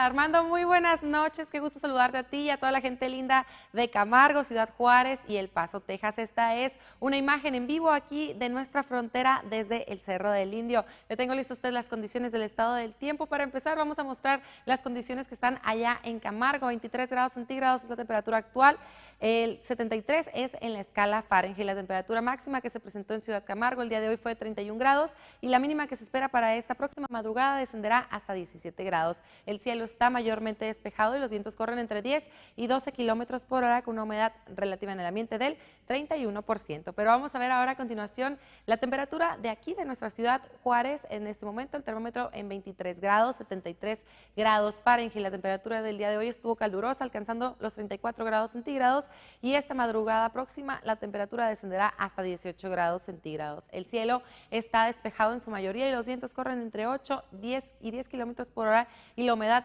Armando, muy buenas noches. Qué gusto saludarte a ti y a toda la gente linda de Camargo, Ciudad Juárez y El Paso, Texas. Esta es una imagen en vivo aquí de nuestra frontera desde el Cerro del Indio. Le tengo listas ustedes las condiciones del estado del tiempo. Para empezar, vamos a mostrar las condiciones que están allá en Camargo. 23 grados centígrados es la temperatura actual. El 73 es en la escala Fahrenheit. La temperatura máxima que se presentó en Ciudad Camargo el día de hoy fue de 31 grados y la mínima que se espera para esta próxima madrugada descenderá hasta 17 grados. El cielo está mayormente despejado y los vientos corren entre 10 y 12 kilómetros por hora con una humedad relativa en el ambiente del 31%. Pero vamos a ver ahora a continuación la temperatura de aquí de nuestra ciudad Juárez. En este momento el termómetro en 23 grados, 73 grados Fahrenheit. La temperatura del día de hoy estuvo calurosa, alcanzando los 34 grados centígrados y esta madrugada próxima la temperatura descenderá hasta 18 grados centígrados. El cielo está despejado en su mayoría y los vientos corren entre 8, 10 y 10 kilómetros por hora y la humedad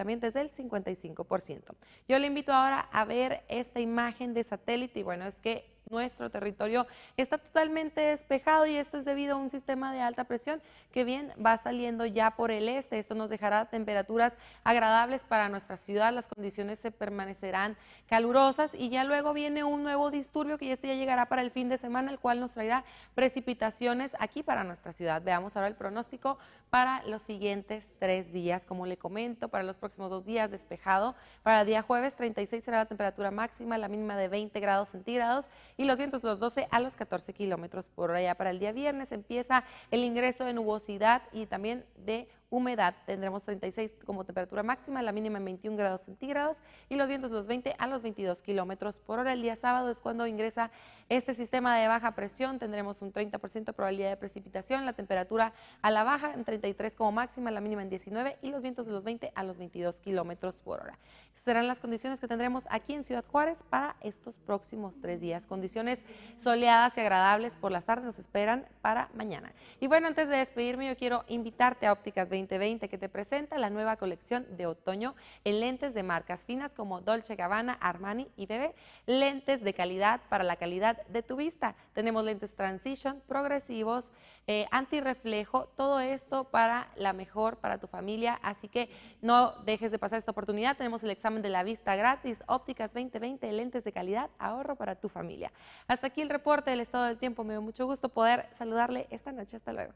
ambiente es del 55%. Yo le invito ahora a ver esta imagen de satélite y bueno, es que nuestro territorio está totalmente despejado y esto es debido a un sistema de alta presión que bien va saliendo ya por el este. Esto nos dejará temperaturas agradables para nuestra ciudad, las condiciones se permanecerán calurosas y ya luego viene un nuevo disturbio que este ya llegará para el fin de semana, el cual nos traerá precipitaciones aquí para nuestra ciudad. Veamos ahora el pronóstico para los siguientes tres días. Como le comento, para los próximos dos días despejado, para el día jueves 36 será la temperatura máxima, la mínima de 20 grados centígrados y los vientos los 12 a los 14 kilómetros por allá. Para el día viernes empieza el ingreso de nubosidad y también de humedad. Tendremos 36 como temperatura máxima, la mínima en 21 grados centígrados y los vientos los 20 a los 22 kilómetros por hora. El día sábado es cuando ingresa este sistema de baja presión. Tendremos un 30% de probabilidad de precipitación, la temperatura a la baja en 33 como máxima, la mínima en 19 y los vientos de los 20 a los 22 kilómetros por hora. Estas serán las condiciones que tendremos aquí en Ciudad Juárez para estos próximos tres días. Condiciones soleadas y agradables por las tardes nos esperan para mañana. Y bueno, antes de despedirme, yo quiero invitarte a Ópticas 20 2020 que te presenta la nueva colección de otoño en lentes de marcas finas como Dolce Gabbana, Armani y Bebé. Lentes de calidad para la calidad de tu vista. Tenemos lentes transition, progresivos, eh, antirreflejo, todo esto para la mejor, para tu familia. Así que no dejes de pasar esta oportunidad. Tenemos el examen de la vista gratis, ópticas 2020, lentes de calidad, ahorro para tu familia. Hasta aquí el reporte del estado del tiempo. Me dio mucho gusto poder saludarle esta noche. Hasta luego.